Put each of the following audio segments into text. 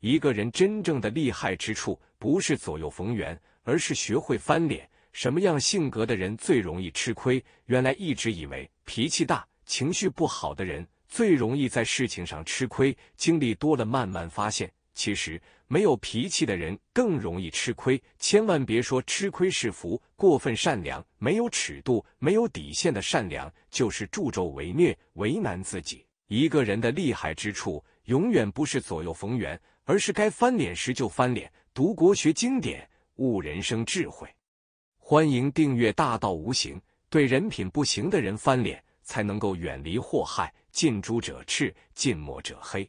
一个人真正的厉害之处，不是左右逢源，而是学会翻脸。什么样性格的人最容易吃亏？原来一直以为脾气大、情绪不好的人最容易在事情上吃亏。经历多了，慢慢发现，其实没有脾气的人更容易吃亏。千万别说吃亏是福，过分善良、没有尺度、没有底线的善良，就是助纣为虐、为难自己。一个人的厉害之处，永远不是左右逢源。而是该翻脸时就翻脸，读国学经典悟人生智慧。欢迎订阅《大道无形》。对人品不行的人翻脸，才能够远离祸害。近朱者赤，近墨者黑。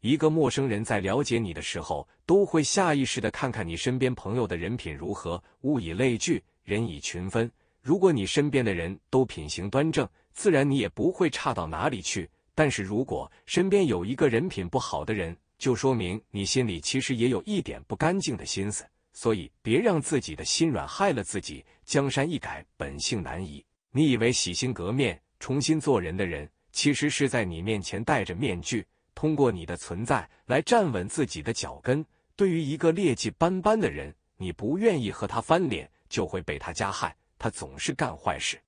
一个陌生人在了解你的时候，都会下意识的看看你身边朋友的人品如何。物以类聚，人以群分。如果你身边的人都品行端正，自然你也不会差到哪里去。但是如果身边有一个人品不好的人，就说明你心里其实也有一点不干净的心思，所以别让自己的心软害了自己。江山易改，本性难移。你以为洗心革面、重新做人的人，其实是在你面前戴着面具，通过你的存在来站稳自己的脚跟。对于一个劣迹斑斑的人，你不愿意和他翻脸，就会被他加害。他总是干坏事，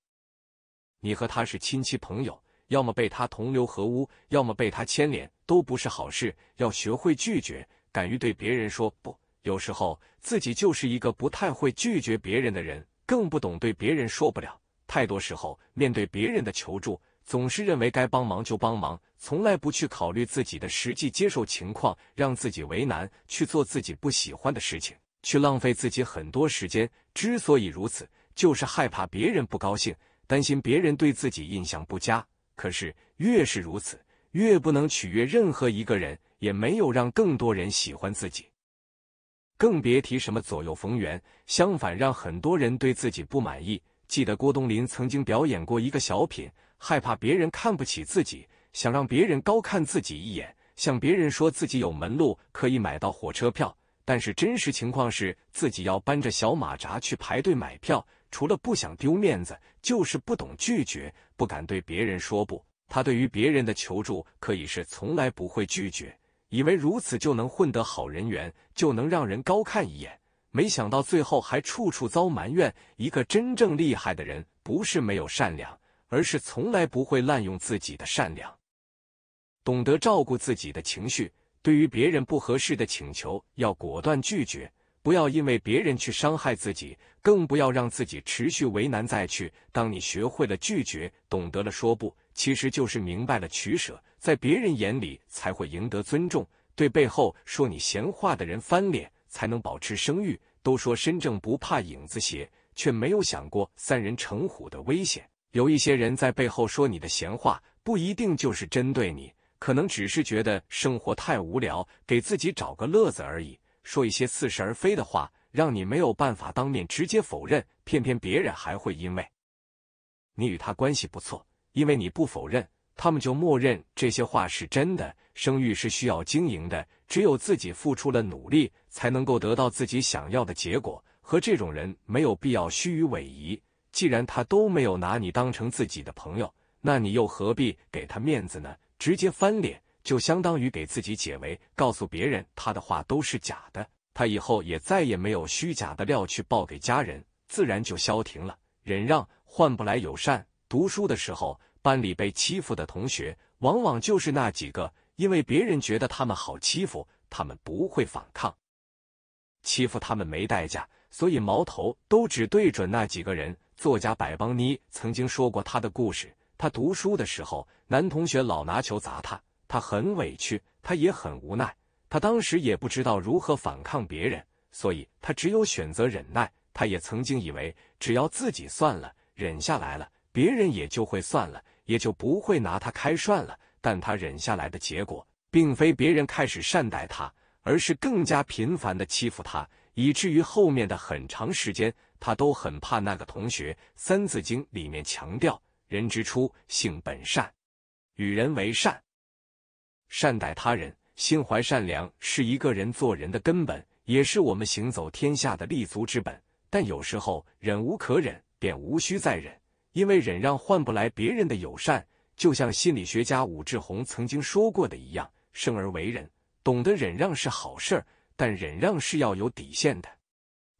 你和他是亲戚朋友。要么被他同流合污，要么被他牵连，都不是好事。要学会拒绝，敢于对别人说不。有时候自己就是一个不太会拒绝别人的人，更不懂对别人说不了。太多时候，面对别人的求助，总是认为该帮忙就帮忙，从来不去考虑自己的实际接受情况，让自己为难，去做自己不喜欢的事情，去浪费自己很多时间。之所以如此，就是害怕别人不高兴，担心别人对自己印象不佳。可是越是如此，越不能取悦任何一个人，也没有让更多人喜欢自己，更别提什么左右逢源。相反，让很多人对自己不满意。记得郭冬临曾经表演过一个小品，害怕别人看不起自己，想让别人高看自己一眼，向别人说自己有门路可以买到火车票。但是真实情况是，自己要搬着小马扎去排队买票，除了不想丢面子，就是不懂拒绝，不敢对别人说不。他对于别人的求助，可以是从来不会拒绝，以为如此就能混得好人缘，就能让人高看一眼。没想到最后还处处遭埋怨。一个真正厉害的人，不是没有善良，而是从来不会滥用自己的善良，懂得照顾自己的情绪。对于别人不合适的请求，要果断拒绝，不要因为别人去伤害自己，更不要让自己持续为难再去。当你学会了拒绝，懂得了说不，其实就是明白了取舍，在别人眼里才会赢得尊重。对背后说你闲话的人翻脸，才能保持声誉。都说身正不怕影子斜，却没有想过三人成虎的危险。有一些人在背后说你的闲话，不一定就是针对你。可能只是觉得生活太无聊，给自己找个乐子而已。说一些似是而非的话，让你没有办法当面直接否认，偏偏别人还会因为你与他关系不错，因为你不否认，他们就默认这些话是真的。生育是需要经营的，只有自己付出了努力，才能够得到自己想要的结果。和这种人没有必要虚与委蛇。既然他都没有拿你当成自己的朋友，那你又何必给他面子呢？直接翻脸，就相当于给自己解围，告诉别人他的话都是假的，他以后也再也没有虚假的料去报给家人，自然就消停了。忍让换不来友善。读书的时候，班里被欺负的同学，往往就是那几个，因为别人觉得他们好欺负，他们不会反抗，欺负他们没代价，所以矛头都只对准那几个人。作家百邦妮曾经说过他的故事。他读书的时候，男同学老拿球砸他，他很委屈，他也很无奈。他当时也不知道如何反抗别人，所以他只有选择忍耐。他也曾经以为，只要自己算了，忍下来了，别人也就会算了，也就不会拿他开涮了。但他忍下来的结果，并非别人开始善待他，而是更加频繁的欺负他，以至于后面的很长时间，他都很怕那个同学。《三字经》里面强调。人之初，性本善，与人为善，善待他人，心怀善良，是一个人做人的根本，也是我们行走天下的立足之本。但有时候忍无可忍，便无需再忍，因为忍让换不来别人的友善。就像心理学家武志红曾经说过的一样：生而为人，懂得忍让是好事儿，但忍让是要有底线的。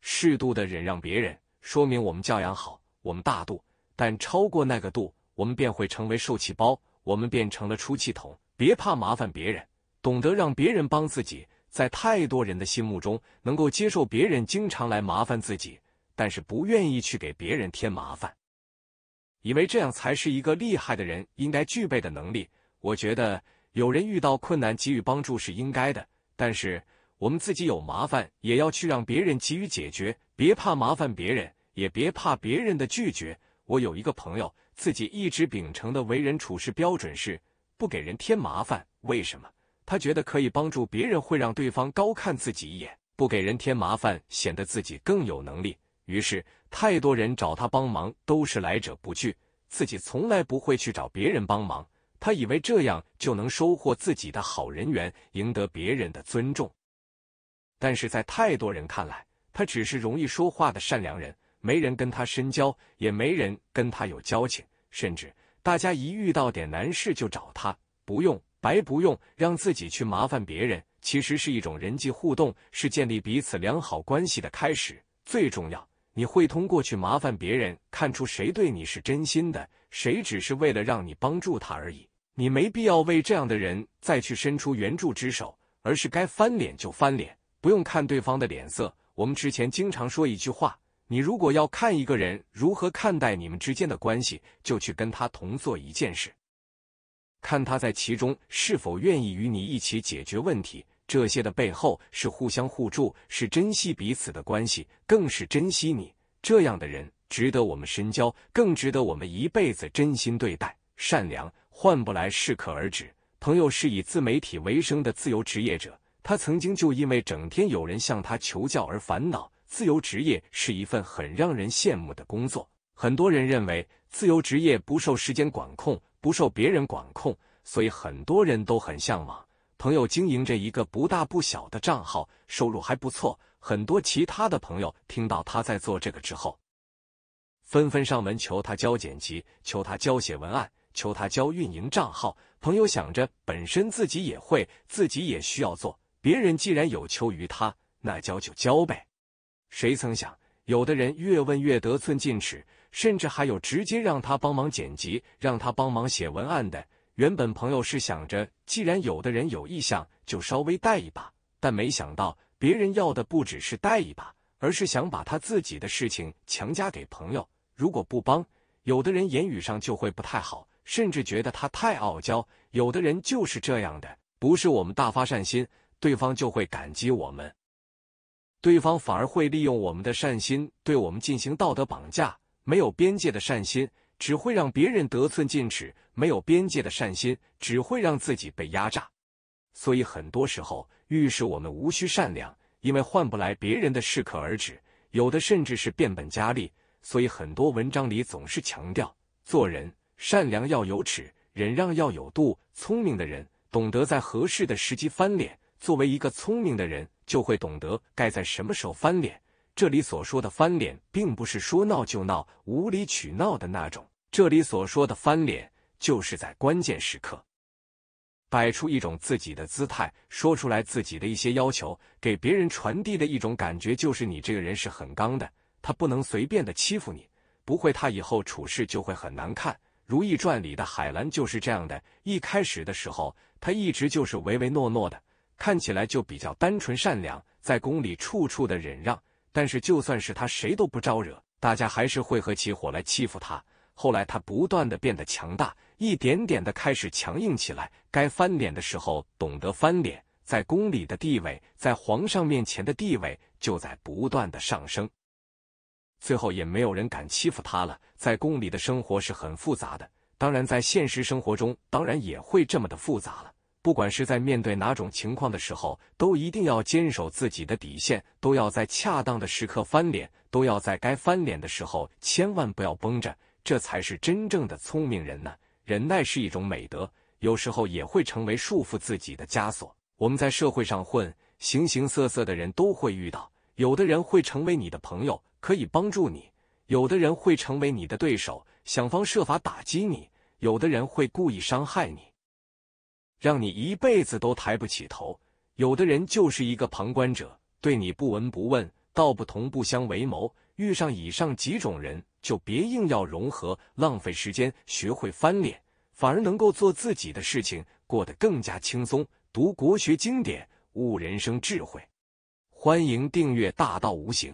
适度的忍让别人，说明我们教养好，我们大度。但超过那个度，我们便会成为受气包，我们变成了出气筒。别怕麻烦别人，懂得让别人帮自己，在太多人的心目中，能够接受别人经常来麻烦自己，但是不愿意去给别人添麻烦，以为这样才是一个厉害的人应该具备的能力。我觉得，有人遇到困难给予帮助是应该的，但是我们自己有麻烦也要去让别人给予解决。别怕麻烦别人，也别怕别人的拒绝。我有一个朋友，自己一直秉承的为人处事标准是不给人添麻烦。为什么？他觉得可以帮助别人会让对方高看自己一眼，不给人添麻烦显得自己更有能力。于是，太多人找他帮忙都是来者不拒，自己从来不会去找别人帮忙。他以为这样就能收获自己的好人缘，赢得别人的尊重。但是在太多人看来，他只是容易说话的善良人。没人跟他深交，也没人跟他有交情，甚至大家一遇到点难事就找他，不用白不用，让自己去麻烦别人，其实是一种人际互动，是建立彼此良好关系的开始。最重要，你会通过去麻烦别人，看出谁对你是真心的，谁只是为了让你帮助他而已。你没必要为这样的人再去伸出援助之手，而是该翻脸就翻脸，不用看对方的脸色。我们之前经常说一句话。你如果要看一个人如何看待你们之间的关系，就去跟他同做一件事，看他在其中是否愿意与你一起解决问题。这些的背后是互相互助，是珍惜彼此的关系，更是珍惜你这样的人，值得我们深交，更值得我们一辈子真心对待。善良换不来适可而止。朋友是以自媒体为生的自由职业者，他曾经就因为整天有人向他求教而烦恼。自由职业是一份很让人羡慕的工作，很多人认为自由职业不受时间管控，不受别人管控，所以很多人都很向往。朋友经营着一个不大不小的账号，收入还不错。很多其他的朋友听到他在做这个之后，纷纷上门求他教剪辑，求他教写文案，求他教运营账号。朋友想着，本身自己也会，自己也需要做，别人既然有求于他，那教就教呗。谁曾想，有的人越问越得寸进尺，甚至还有直接让他帮忙剪辑、让他帮忙写文案的。原本朋友是想着，既然有的人有意向，就稍微带一把。但没想到，别人要的不只是带一把，而是想把他自己的事情强加给朋友。如果不帮，有的人言语上就会不太好，甚至觉得他太傲娇。有的人就是这样的，不是我们大发善心，对方就会感激我们。对方反而会利用我们的善心对我们进行道德绑架。没有边界的善心，只会让别人得寸进尺；没有边界的善心，只会让自己被压榨。所以很多时候，遇事我们无需善良，因为换不来别人的适可而止，有的甚至是变本加厉。所以很多文章里总是强调，做人善良要有尺，忍让要有度。聪明的人懂得在合适的时机翻脸。作为一个聪明的人，就会懂得该在什么时候翻脸。这里所说的翻脸，并不是说闹就闹、无理取闹的那种。这里所说的翻脸，就是在关键时刻，摆出一种自己的姿态，说出来自己的一些要求，给别人传递的一种感觉，就是你这个人是很刚的，他不能随便的欺负你，不会，他以后处事就会很难看。《如懿传》里的海兰就是这样，的一开始的时候，他一直就是唯唯诺诺的。看起来就比较单纯善良，在宫里处处的忍让，但是就算是他谁都不招惹，大家还是会合起伙来欺负他。后来他不断的变得强大，一点点的开始强硬起来，该翻脸的时候懂得翻脸，在宫里的地位，在皇上面前的地位就在不断的上升，最后也没有人敢欺负他了。在宫里的生活是很复杂的，当然在现实生活中当然也会这么的复杂了。不管是在面对哪种情况的时候，都一定要坚守自己的底线，都要在恰当的时刻翻脸，都要在该翻脸的时候千万不要绷着，这才是真正的聪明人呢。忍耐是一种美德，有时候也会成为束缚自己的枷锁。我们在社会上混，形形色色的人都会遇到，有的人会成为你的朋友，可以帮助你；有的人会成为你的对手，想方设法打击你；有的人会故意伤害你。让你一辈子都抬不起头。有的人就是一个旁观者，对你不闻不问。道不同不相为谋。遇上以上几种人，就别硬要融合，浪费时间。学会翻脸，反而能够做自己的事情，过得更加轻松。读国学经典，悟人生智慧。欢迎订阅《大道无形》。